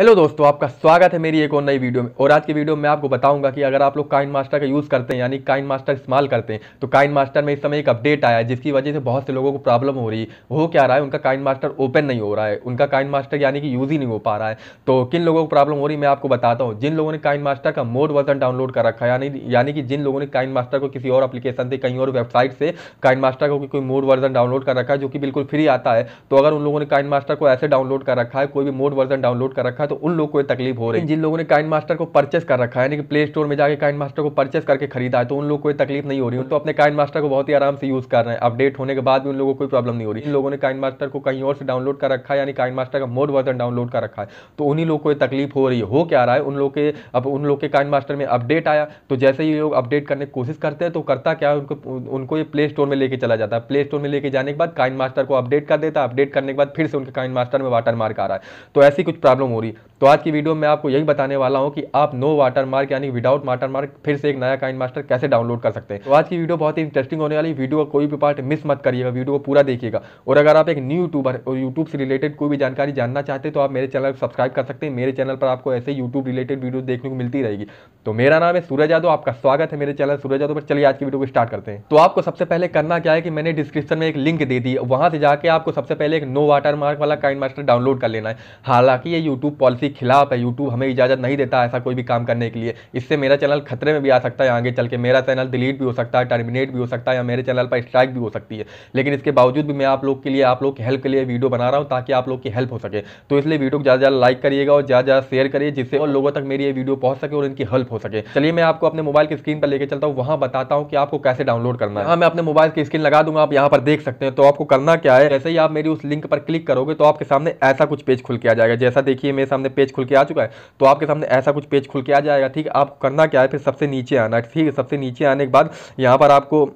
hello दोस्तों आपका स्वागत है मेरी एक और नई वीडियो में और आज की वीडियो में आपको बताऊंगा कि अगर आप लोग काइन मास्टर का यूज़ करते हैं यानी काइन मास्टर इस्तेमाल करते हैं तो काइन मास्टर में इस समय एक अपडेट आया है जिसकी वजह से बहुत से लोगों को प्रॉब्लम हो रही है हो क्या रहा है उनका काइन मास्टर ओपन नहीं हो रहा है उनका काइन मास्टर यानी कि यूज़ ही नहीं हो पा रहा है तो किन लोगों को प्रॉब्लम हो रही मैं आपको बताता हूँ जिन लोगों ने काइन मास्टर का मोड वर्जन डाउनलोड कर रखा है यानी यानी कि जिन लोगों ने काइन मास्टर को किसी और अपलीकेशन से कहीं और वेबसाइट से काइन मास्टर को कोई मोड वर्जन डाउनलोड कर रखा है जो कि बिल्कुल फ्री आता है तो अगर उन लोगों ने काइन मास्टर को ऐसे डाउनलोड कर रखा है कोई भी मोड वर्जन डाउनलोड कर रखा है तो उन लोग को ये तकलीफ हो रही है जिन लोगों ने काइन मास्टर को परचेस कर रखा है यानी कि प्ले स्टोर में जाकर काइन मास्टर को परचेस करके खरीदा है तो उन लोग को ये तकलीफ नहीं हो रही तो अपने काइन मास्टर को बहुत ही आराम से यूज कर रहे हैं अपडेट होने के बाद भी उन लोगों को कोई प्रॉब्लम नहीं हो रही इन लोगों ने काइन मास्टर को कहीं और से डाउनलोड कर रखा है यानी काइन मास्टर का मोड वर्जन डाउनलोड कर रखा है तो उन्हीं लोग को तकलीफ हो रही है हो क्या रहा है उन लोग के अब उन लोग के काइन मास्टर में अपडेट आया तो जैसे ही लोग अपडेट करने की कोशिश करते हैं तो करता क्या है उनको उनको ये प्ले स्टोर में लेके चला जाता है प्ले स्टोर में लेके जाने के बाद काइन मास्टर को अपडेट कर देता है अपडेट करने के बाद फिर से उनके काइन मास्टर में वाटर मार्क आ रहा है तो ऐसी कुछ प्रॉब्लम हो रही है होगी तो आज की वीडियो में आपको यही बताने वाला हूँ कि आप नो वाटर मार्क यानी विदाउट वाटर मार्क फिर से एक नया काइन मास्टर कैसे डाउनलोड कर सकते हैं तो आज की वीडियो बहुत ही इंटरेस्टिंग होने वाली वीडियो का कोई भी पार्ट मिस मत करिएगा वीडियो को पूरा देखिएगा और अगर आप एक न्यू यूट्यूबर और यूट्यूब से रिलेटेड कोई भी जानकारी जानना चाहते हैं तो आप मेरे चैनल सब्सक्राइब कर सकते हैं मेरे चैनल पर आपको ऐसे यूट्यूब रिलेटेड वीडियो देखने को मिलती रहेगी तो मेरा नाम है सूरज यादव आपका स्वागत है मेरे चैनल सूरज यादव पर चलिए आज की वीडियो को स्टार्ट करते हैं तो आपको सबसे पहले करना क्या है कि मैंने डिस्क्रिप्शन में एक लिंक दे दी वहाँ से जाकर आपको सबसे पहले एक नो वाटर मार्क वाला काइन मास्टर डाउनलोड कर लेना है हालांकि ये यूट्यूब पॉलिसी खिलाफ है यूट्यूब हमें इजाज़त नहीं देता ऐसा कोई भी काम करने के लिए इससे मेरा चैनल खतरे में भी आ सकता है आगे चल के मेरा चैनल डिलीट भी हो सकता है टर्मिनेट भी हो सकता है या मेरे चैनल पर स्ट्राइक भी हो सकती है लेकिन इसके बावजूद भी मैं आप लोग के लिए आप लोग की हेल्प के लिए वीडियो बना रहा हूँ ताकि आप लोग की हेल्प हो सके तो इसलिए वीडियो को ज़्यादा ज़्यादा लाइक करिएगा और ज़्यादा ज़्यादा शेयर करिए जिससे और लोगों तक मेरी ये वीडियो पहुँच सके और इनकी हेल्प हो सके चलिए मैं आपको अपने मोबाइल की स्क्रीन पर लेकर चलता हूँ वहाँ बताता हूँ कि आपको कैसे डाउनलोड करना है हाँ मैं अपने मोबाइल की स्क्रीन लगा दूंगा आप यहाँ पर देख सकते हैं तो आपको करना क्या है जैसे ही आप मेरी उस लिंक पर क्लिक करोगे तो आपके सामने ऐसा कुछ पेज खुल के आ जाएगा जैसा देखिए मैं सामने पेज खुल के आ चुका है तो आपके सामने ऐसा कुछ पेज खुल के आ जाएगा ठीक है आप करना क्या है फिर सबसे नीचे आना ठीक है सबसे नीचे आने के बाद यहाँ पर आपको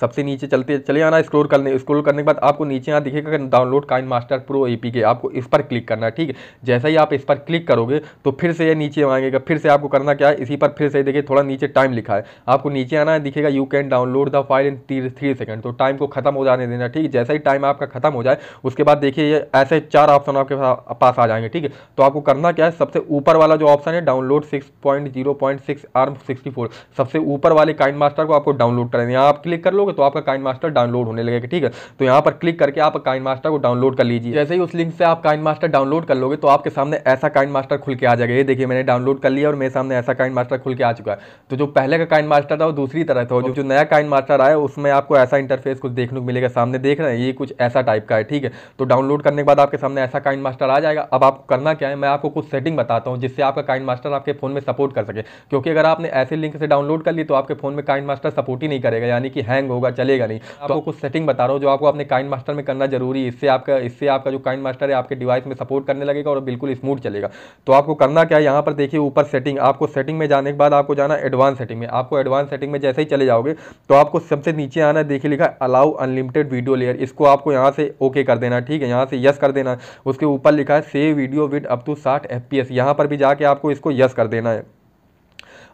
सबसे नीचे चलते चले आना स्क्रोल करने स्क्रोल करने के बाद आपको नीचे यहाँ दिखेगा download KineMaster pro A K आपको इस पर क्लिक करना है ठीक है जैसा ही आप इस पर क्लिक करोगे तो फिर से ये नीचे मांगेगा फिर से आपको करना क्या है इसी पर फिर से देखिए थोड़ा नीचे टाइम लिखा है आपको नीचे आना है दिखेगा you can download the file in three three second तो टाइम को खत्म हो जाने देना ठीक है जैसा ही टाइम आपका खत्म हो जाए उसके बाद देखिए ये ऐसे चार ऑप्शन आपके पास आ जाएंगे ठीक है तो आपको करना क्या है सबसे ऊपर वाला जो ऑप्शन है download six point zero point six R sixty four सबसे ऊपर वाले काइन मास्टर को आपको डाउनलोड करेंगे आप क्लिक कर लो करोगे तो आपका काइन मास्टर डाउनलोड होने लगेगा ठीक है तो यहाँ पर क्लिक करके आप काइन मास्टर को डाउनलोड कर लीजिए जैसे ही उस लिंक से आप काइन मास्टर डाउनलोड कर लोगे तो आपके सामने ऐसा काइन मास्टर खुल के आ जाएगा ये देखिए मैंने डाउनलोड कर लिया और मेरे सामने ऐसा काइन मास्टर खुल के आ चुका है तो जो पहले का काइन मास्टर था वो दूसरी तरह था जो नया काइन मास्टर आया उसमें आपको ऐसा इंटरफेस कुछ देखने को मिलेगा सामने देख रहे हैं ये कुछ ऐसा टाइप का है ठीक है तो डाउनलोड करने के बाद आपके सामने ऐसा काइन मास्टर आ जाएगा अब आपको करना क्या है मैं आपको कुछ सेटिंग बताता हूँ जिससे आपका काइन मास्टर आपके फोन में सपोर्ट कर सके क्योंकि अगर आपने ऐसे लिंक से डाउनलोड कर ली तो आपके फोन में काइन मास्टर सपोर्ट ही नहीं करेगा यानी कि हैंग हैंग होगा चलेगा नहीं तो आपको कुछ सेटिंग बता रहा हूँ जो आपको अपने काइन मास्टर में करना जरूरी है इससे आपका इससे आपका जो काइन मास्टर है आपके डिवाइस में सपोर्ट करने लगेगा और बिल्कुल स्मूथ चलेगा तो आपको करना क्या है यहाँ पर देखिए ऊपर सेटिंग आपको सेटिंग में जाने के बाद आपको जाना एडवांस सेटिंग में आपको एडवांस सेटिंग में जैसे ही चले जाओगे तो आपको सबसे नीचे आना देखिए लिखा अलाउ अनलिमिटेड वीडियो लेयर इसको आपको यहाँ से ओके कर देना ठीक है यहाँ से यस कर देना उसके ऊपर लिखा है save video with up to साठ एफ पी यहाँ पर भी जाके आपको इसको यस कर देना है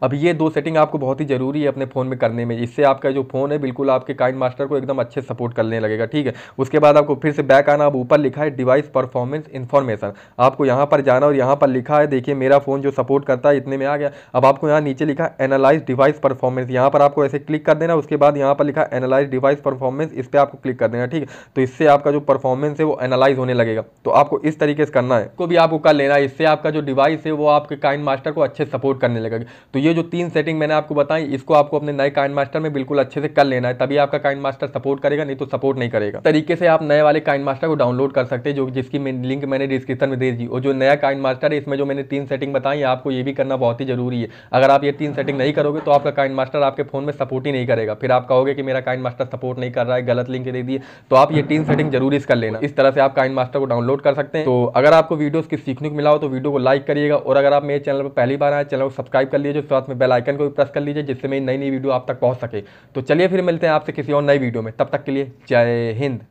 अब ये दो सेटिंग आपको बहुत ही ज़रूरी है अपने फ़ोन में करने में इससे आपका जो फ़ोन है बिल्कुल आपके काइंड मास्टर को एकदम अच्छे सपोर्ट करने लगेगा ठीक है उसके बाद आपको फिर से बैक आना अब ऊपर लिखा है डिवाइस परफॉर्मेंस इन्फॉर्मेशन आपको यहाँ पर जाना और यहाँ पर लिखा है देखिए मेरा फ़ोन जो सपोर्ट करता है इतने में आ गया अब आपको यहाँ नीचे लिखा एनालाइज डिवाइस परफॉर्मेंस यहाँ पर आपको ऐसे क्लिक कर देना उसके बाद यहाँ पर लिखा एनालाइज डिवाइस परफॉर्मेंस इस पर आपको क्लिक कर देना ठीक है तो इससे आपका जो परफॉर्मेंस है वो एनालाइज होने लगेगा तो आपको इस तरीके से करना है को भी आपको कर लेना है इससे आपका जो डिवाइस है वो आपके काइंड मास्टर को अच्छे सपोर्ट करने लगेगा तो ये जो तीन सेटिंग मैंने आपको बताई इसको आपको अपने नए काइन मास्टर में बिल्कुल अच्छे से कर लेना है तभी आपका काइन मास्टर सपोर्ट करेगा नहीं तो सपोर्ट नहीं करेगा तरीके से आप नए वाले काइन मास्टर को डाउनलोड कर सकते हैं जो जिसकी लिंक मैंने डिस्क्रिप्शन में दे दी और जो नया काइन मास्टर है इसमें जो मैंने तीन सेटिंग बताई आपको ये भी करना बहुत ही जरूरी है अगर आप ये तीन सेटिंग नहीं करोगे तो आपका काइन मास्टर आपके फोन में सपोर्ट ही नहीं करेगा फिर आप कहोगे कि मेरा काइन मास्टर सपोर्ट नहीं कर रहा है गलत लिंक दे दिए तो आप ये तीन सेटिंग जरूर इस कर लेना इस तरह से आप काइन मास्टर को डाउनलोड कर सकते हैं तो अगर आपको वीडियो की सीखने को मिला हो तो वीडियो को लाइक करिएगा और अगर आप मेरे चैनल पर पहली बार आए चैनल को सब्सक्राइब कर लीजिए जो साथ में बेल आइकन को भी प्रेस कर लीजिए जिससे मेरी नई नई वीडियो आप तक पहुंच सके तो चलिए फिर मिलते हैं आपसे किसी और नई वीडियो में तब तक के लिए जय हिंद